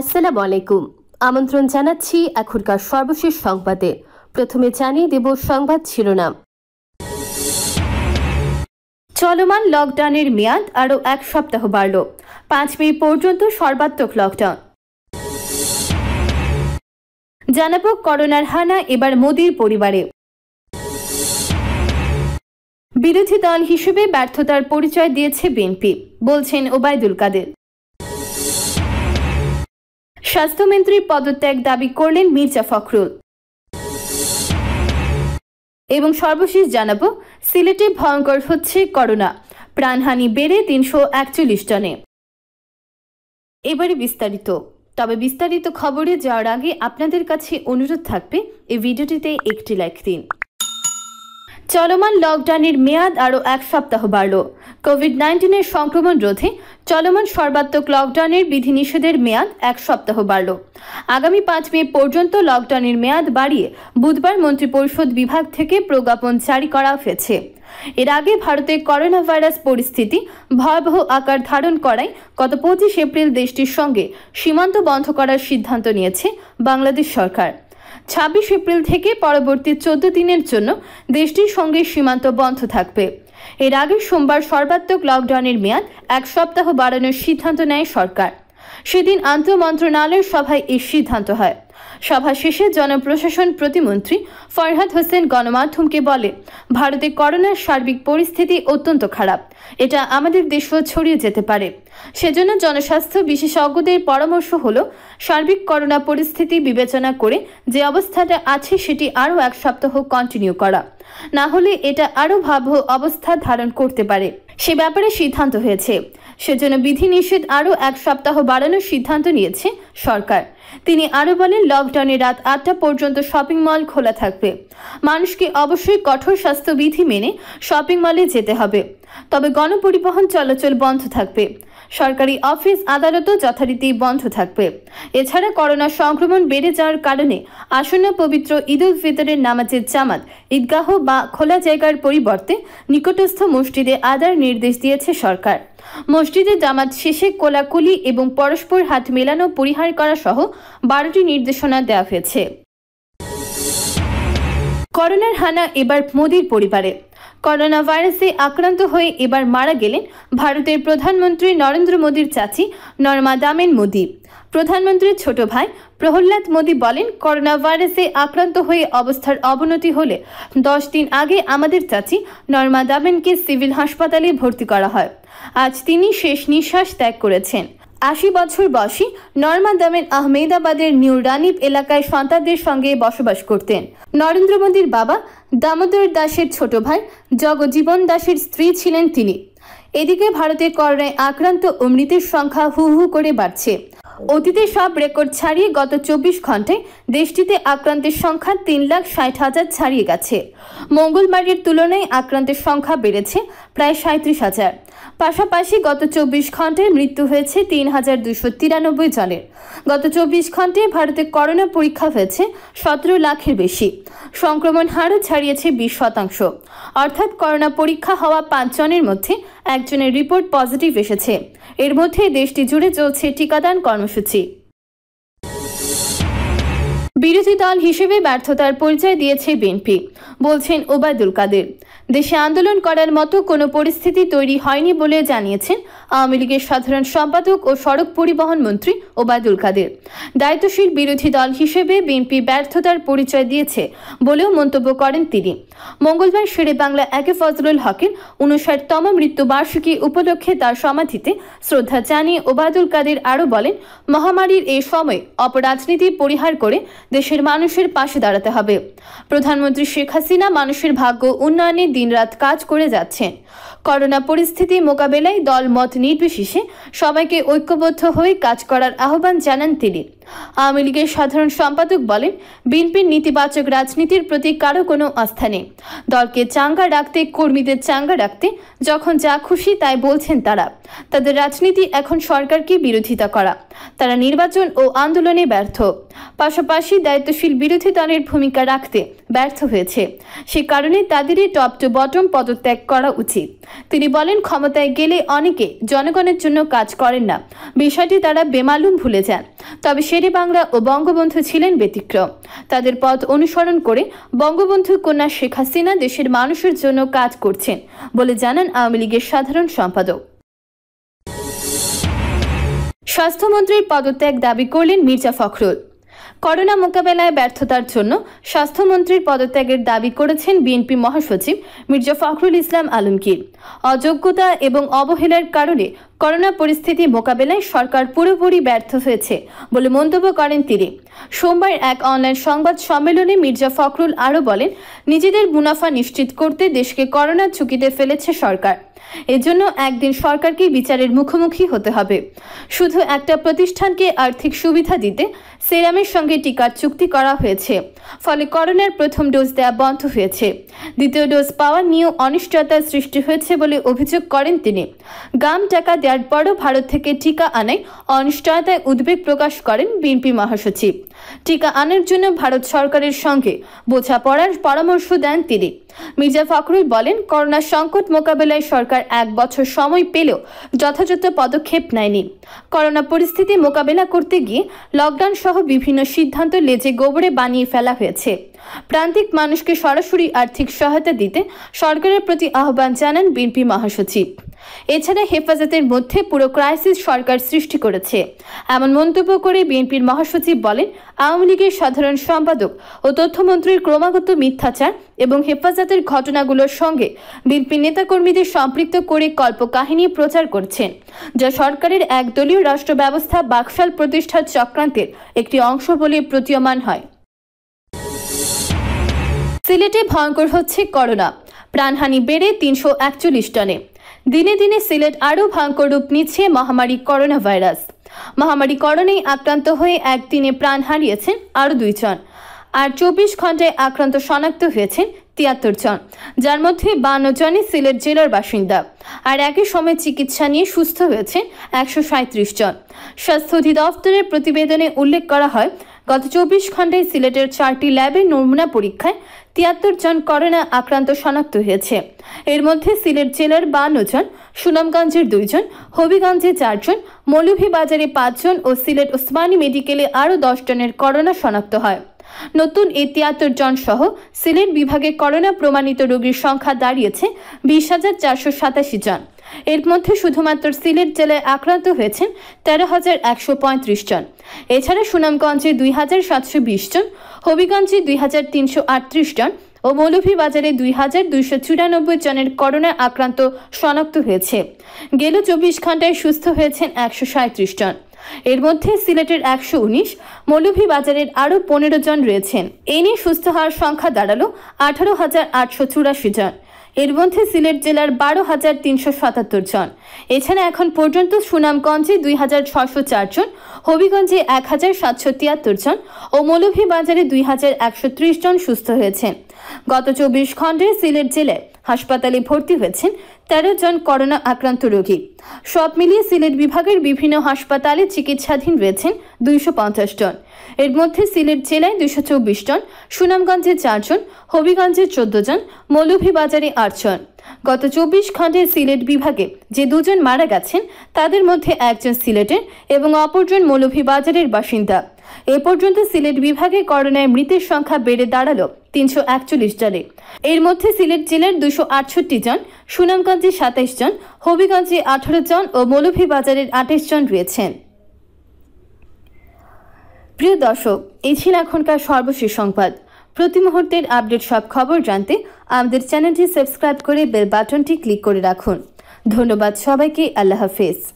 আসসালামু আলাইকুম আমন্ত্রণ জানাচ্ছি এখনকার সর্বশেষ সংবাদে প্রথমে জানিয়ে দেব সংবাদ শিরোনাম চলমান লকডাউনের মেয়াদ আরও এক সপ্তাহ বাড়ল পাঁচ মে পর্যন্ত সর্বাত্মক লকডাউন জানাব করোনার হানা এবার মোদির পরিবারে বিরোধী দল হিসেবে ব্যর্থতার পরিচয় দিয়েছে বিএনপি বলছেন ওবায়দুল কাদের স্বাস্থ্যমন্ত্রীর পদত্যাগ দাবি করলেন মির্জা ফখরুল এবং সর্বশেষ জানাবো সিলেটে ভয়ঙ্কর হচ্ছে করোনা প্রাণহানি বেড়ে তিনশো একচল্লিশ জনে এবারে বিস্তারিত তবে বিস্তারিত খবরে যাওয়ার আগে আপনাদের কাছে অনুরোধ থাকবে এই ভিডিওটিতে একটি লাইক দিন চলমান লকডাউনের মেয়াদ আরও এক সপ্তাহ বাড়ল কোভিড নাইন্টিনের সংক্রমণ রোধে চলমান সর্বাত্মক লকডাউনের বিধিনিষেধের মেয়াদ এক সপ্তাহ বাড়ল আগামী পাঁচ মে পর্যন্ত লকডাউনের মেয়াদ বাড়িয়ে বুধবার মন্ত্রিপরিষদ বিভাগ থেকে প্রজ্ঞাপন জারি করা হয়েছে এর আগে ভারতে করোনা ভাইরাস পরিস্থিতি ভয়াবহ আকার ধারণ করায় গত পঁচিশ এপ্রিল দেশটির সঙ্গে সীমান্ত বন্ধ করার সিদ্ধান্ত নিয়েছে বাংলাদেশ সরকার ছাব্বিশ এপ্রিল থেকে পরবর্তী চোদ্দ দিনের জন্য দেশটির সঙ্গে সীমান্ত বন্ধ থাকবে এর আগে সোমবার সর্বাত্মক লকডাউনের মেয়াদ এক সপ্তাহ বাড়ানোর সিদ্ধান্ত নেয় সরকার সেদিন মন্ত্রণালয়ের সভায় এই সিদ্ধান্ত হয় সভা শেষে জনপ্রশাসন প্রতিমন্ত্রী ফরহাদ হোসেন গণমাধ্যমকে বলে ভারতে করোনার সার্বিক পরিস্থিতি অত্যন্ত খারাপ এটা আমাদের দেশেও ছড়িয়ে যেতে পারে সেজন্য জনস্বাস্থ্য বিশেষজ্ঞদের পরামর্শ হল সার্বিক করোনা পরিস্থিতি বিবেচনা করে যে অবস্থাটা আছে সেটি আরও এক সপ্তাহ কন্টিনিউ করা না হলে এটা আরও ভয়াবহ অবস্থা ধারণ করতে পারে সে ব্যাপারে সিদ্ধান্ত হয়েছে সেজন্য বিধিনিষেধ আরও এক সপ্তাহ বাড়ানোর সিদ্ধান্ত নিয়েছে সরকার তিনি আরও বলেন লকডাউনে রাত আটটা পর্যন্ত শপিং মল খোলা থাকবে মানুষকে অবশ্যই কঠোর স্বাস্থ্যবিধি মেনে শপিং মলে যেতে হবে তবে গণপরিবহন চলাচল বন্ধ থাকবে সরকারি অফিস আদালতও যথারীতি বন্ধ থাকবে এছাড়া করোনা সংক্রমণ বেড়ে যাওয়ার কারণে আসন্ন পবিত্র ঈদ উল ফিতরের নামাজের জামাত ঈদগাহ বা খোলা জায়গার পরিবর্তে নিকটস্থ মসজিদে আদার নির্দেশ দিয়েছে সরকার মসজিদে জামাত শেষে কোলাকুলি এবং পরস্পর হাত মেলানো পরিহার করা সহ বারোটি নির্দেশনা দেওয়া হয়েছে করোনার হানা এবার মোদির পরিবারে করোনা ভাইরাসে আক্রান্ত হয়ে এবার মারা গেলেন ভারতের প্রধানমন্ত্রী নরেন্দ্র মোদীর চাচি নর্মা দামেন মোদী প্রধানমন্ত্রীর ছোট ভাই প্রহ্লাদ মোদী বলেন করোনা ভাইরাসে আক্রান্ত হয়ে অবস্থার অবনতি হলে দশ দিন আগে আমাদের চাচি নর্মা দামেনকে সিভিল হাসপাতালে ভর্তি করা হয় আজ তিনি শেষ নিঃশ্বাস ত্যাগ করেছেন আশি বছর বয়সী নরমান দামেন আহমেদাবাদের নিউ রানিব এলাকায় সন্তানদের সঙ্গে বসবাস করতেন নরেন্দ্র মোদীর বাবা দামোদর দাসের ছোট ভাই জগজীবন দাসের স্ত্রী ছিলেন তিনি এদিকে ভারতের করোনায় আক্রান্ত ও মৃতের সংখ্যা হু হু করে বাড়ছে অতীতে সব রেকর্ড ছাড়িয়ে গত চব্বিশ ঘন্টায় দেশটিতে আক্রান্তের সংখ্যা তিন লাখ ষাট হাজার ছাড়িয়ে গেছে মঙ্গলবারের তুলনায় আক্রান্তের সংখ্যা বেড়েছে প্রায় সাঁত্রিশ হাজার পাশাপাশি গত চব্বিশ ঘন্টায় মৃত্যু হয়েছে তিন হাজার দুশো তিরানব্বই জনের গত চব্বিশ ঘন্টায় ভারতে করোনা পরীক্ষা হয়েছে সতেরো লাখের বেশি সংক্রমণ হারও ছাড়িয়েছে বিশ শতাংশ অর্থাৎ করোনা পরীক্ষা হওয়া পাঁচজনের মধ্যে একজনের রিপোর্ট পজিটিভ এসেছে এর মধ্যে দেশটি জুড়ে চলছে টিকাদান কর্মসূচি বিরোধী দল হিসেবে ব্যর্থতার পরিচয় দিয়েছে বিএনপি বলছেন ওবায়দুল কাদের দেশে আন্দোলন করার মতো কোনো পরিস্থিতি তৈরি হয়নি বলে জানিয়েছেন আওয়ামী লীগের সাধারণ সম্পাদক ও সড়ক পরিবহন মন্ত্রী ওবায়দুল কাদের দায়িত্বশীল বিরোধী দল হিসেবে বিএনপি ব্যর্থতার পরিচয় দিয়েছে বলেও মন্তব্য করেন তিনি মঙ্গলবার শেরে বাংলা একে ফজলুল হকের উনষাটতম মৃত্যুবার্ষিকী উপলক্ষে তার সমাধিতে শ্রদ্ধা জানিয়ে ওবায়দুল কাদের আরও বলেন মহামারীর এই সময় অপরাজনীতি পরিহার করে দেশের মানুষের পাশে দাঁড়াতে হবে প্রধানমন্ত্রী শেখ হাসিনা মানুষের ভাগ্য উন্নয়নে দিনরাত কাজ করে যাচ্ছেন করোনা পরিস্থিতি মোকাবেলায় দল মত নির্বিশেষে সবাইকে ঐক্যবদ্ধ হয়ে কাজ করার আহ্বান জানান তিনি আওয়ামী লীগের সাধারণ সম্পাদক বলেন বিএনপির নেতিবাচক রাজনীতির প্রতি কারো কোনো আস্থা নেই দলকে চাঙ্গা রাখতে কর্মীদের চাঙ্গা রাখতে যখন যা খুশি তাই বলছেন তারা তাদের রাজনীতি এখন সরকারকে বিরোধিতা করা তারা নির্বাচন ও আন্দোলনে ব্যর্থ পাশাপাশি দায়িত্বশীল বিরোধী দলের ভূমিকা রাখতে ব্যর্থ হয়েছে সে কারণে তাদেরই টপ টু বটম পদত্যাগ করা উচিত তিনি বলেন ক্ষমতায় গেলে অনেকে জনগণের জন্য কাজ করেন না বিষয়টি তারা বেমালুম ভুলে যান তবে সে শেরে বাংলা ও বঙ্গবন্ধু ছিলেন ব্যতিক্রম তাদের পথ অনুসরণ করে বঙ্গবন্ধু কন্যা শেখ হাসিনা দেশের মানুষের জন্য কাজ করছেন বলে জানান আওয়ামী লীগের সাধারণ সম্পাদক স্বাস্থ্যমন্ত্রীর পদত্যাগ দাবি করলেন মির্জা ফখরুল করোনা মোকাবেলায় ব্যর্থতার জন্য স্বাস্থ্যমন্ত্রীর পদত্যাগের দাবি করেছেন বিএনপি মহাসচিব মির্জা ফখরুল ইসলাম আলমগীর অযোগ্যতা এবং অবহেলার কারণে করোনা পরিস্থিতি মোকাবেলায় সরকার পুরোপুরি ব্যর্থ হয়েছে বলে মন্তব্য করেন তিনি সোমবার এক অনলাইন সংবাদ সম্মেলনে মির্জা ফখরুল আরও বলেন নিজেদের মুনাফা নিশ্চিত করতে দেশকে করোনা ঝুঁকিতে ফেলেছে সরকার এজন্য একদিন সরকারকে বিচারের মুখোমুখি হতে হবে শুধু একটা প্রতিষ্ঠানকে আর্থিক সুবিধা দিতে সেরামের সঙ্গে টিকার চুক্তি করা হয়েছে ফলে করোনার প্রথম ডোজ দেওয়া বন্ধ হয়েছে দ্বিতীয় ডোজ পাওয়া নিয়েও অনিশ্চয়তার সৃষ্টি হয়েছে বলে অভিযোগ করেন তিনি গাম টাকা দেওয়ার পরও ভারত থেকে টিকা আনায় অনিশ্চয়তায় উদ্বেগ প্রকাশ করেন বিএনপি মহাসচিব টিকা আনার জন্য ভারত সরকারের সঙ্গে বোঝাপড়ার পরামর্শ দেন তিনি মির্জা ফখরুল বলেন করোনা সংকট মোকাবেলায় সরকার এক বছর সময় পেলেও যথাযথ পদক্ষেপ নেয়নি করোনা পরিস্থিতি মোকাবেলা করতে গিয়ে লকডাউন সহ বিভিন্ন সিদ্ধান্ত লেজে গোবরে বানিয়ে ফেলা হয়েছে প্রান্তিক মানুষকে সরাসরি আর্থিক সহায়তা দিতে সরকারের প্রতি আহ্বান জানান বিএনপি মহাসচিব এছাড়া হেফাজতের মধ্যে পুরো ক্রাইসিস সরকার সৃষ্টি করেছে এমন মন্তব্য করে বিএনপির মহাসচিব বলেন আওয়ামী লীগের সাধারণ সম্পাদক ও তথ্যমন্ত্রীর ক্রমাগত মিথ্যাচার এবং হেফাজতের ঘটনাগুলোর সঙ্গে বিএনপি নেতাকর্মীদের সম্পৃক্ত করে কল্পকাহিনী প্রচার করছেন যা সরকারের একদলীয় রাষ্ট্র ব্যবস্থা বাকশাল প্রতিষ্ঠার চক্রান্তের একটি অংশ বলে প্রতীয়মান হয় সিলেটে ভয়ঙ্কর হচ্ছে করোনা প্রাণহানি বেড়ে তিনশো একচল্লিশ টনে দিনে দিনে সিলেট আরও ভয়ঙ্কর রূপ নিচ্ছে মহামারী করোনা ভাইরাস মহামারী করোনায় আক্রান্ত হয়ে একদিনে প্রাণ হারিয়েছেন আরও দুইজন আর চব্বিশ ঘন্টায় আক্রান্ত শনাক্ত হয়েছেন তিয়াত্তর জন যার মধ্যে বান্ন জনই সিলেট জেলার বাসিন্দা আর একই সময় চিকিৎসা নিয়ে সুস্থ হয়েছেন একশো জন স্বাস্থ্য অধিদপ্তরের প্রতিবেদনে উল্লেখ করা হয় গত চব্বিশ ঘন্টায় সিলেটের চারটি ল্যাবে নমুনা পরীক্ষায় তিয়াত্তর জন করোনা আক্রান্ত শনাক্ত হয়েছে এর মধ্যে সিলেট জেলার বান্ন জন সুনামগঞ্জের দুইজন হবিগঞ্জে চারজন মৌলভী বাজারে পাঁচজন ও সিলেট ওসমানী মেডিকেলে আরও দশ জনের করোনা শনাক্ত হয় নতুন এই তিয়াত্তর জন সহ সিলেট বিভাগে করোনা প্রমাণিত রোগীর সংখ্যা দাঁড়িয়েছে বিশ হাজার চারশো সাতাশি জন এর মধ্যে শুধুমাত্র সিলেট জেলায় আক্রান্ত হয়েছেন তেরো হাজার একশো পঁয়ত্রিশ জন এছাড়া সুনামগঞ্জে দুই হাজার সাতশো বিশ জন হবিগঞ্জে দুই হাজার তিনশো আটত্রিশ জন ও মৌলভীবাজারে দুই হাজার দুইশো চুরানব্বই জনের করোনা আক্রান্ত শনাক্ত হয়েছে গেল চব্বিশ ঘন্টায় সুস্থ হয়েছেন একশো সাঁত্রিশ জন এর মধ্যে সিলেটের একশো উনিশ মৌলভীবাজারের আরও পনেরো জন রয়েছেন এ নিয়ে সুস্থ হওয়ার সংখ্যা দাঁড়ালো আঠারো হাজার আটশো চুরাশি জন এর মধ্যে সিলেট জেলার বারো হাজার তিনশো সাতাত্তর জন এছাড়া এখন পর্যন্ত সুনামগঞ্জে দুই হাজার ছশো চার জন হবিগঞ্জে এক হাজার সাতশো তিয়াত্তর জন ও মৌলভীবাজারে দুই হাজার একশো ত্রিশ জন সুস্থ হয়েছেন গত চব্বিশ খণ্ডে সিলেট জেলায় হাসপাতালে ভর্তি হয়েছেন তেরো জন করোনা আক্রান্ত রোগী সব মিলিয়ে সিলেট বিভাগের বিভিন্ন হাসপাতালে চিকিৎসাধীন রয়েছেন দুইশো পঞ্চাশ জন এর মধ্যে সিলেট জেলায় দুশো চব্বিশ জন সুনামগঞ্জে চারজন হবিগঞ্জে চোদ্দ জন মৌলভীবাজারে আটজন গত চব্বিশ খণ্ডে সিলেট বিভাগে যে দুজন মারা গেছেন তাদের মধ্যে একজন সিলেটের এবং অপরজন মৌলভীবাজারের বাসিন্দা এ পর্যন্ত সিলেট বিভাগে করোনায় মৃতের সংখ্যা বেড়ে দাঁড়াল তিনশো একচল্লিশ জনে এর মধ্যে সিলেট জেলার দুশো আটষট্টি জন সুনামগঞ্জে সাতাইশ জন হবিগঞ্জে আঠারো জন ও মৌলভীবাজারের আঠাশ জন রয়েছেন প্রিয় দর্শক এই ছিল এখনকার সর্বশেষ সংবাদ প্রতি মুহূর্তের আপডেট সব খবর জানতে আমাদের চ্যানেলটি সাবস্ক্রাইব করে বেল বাটনটি ক্লিক করে রাখুন ধন্যবাদ সবাইকে আল্লাহ হাফেজ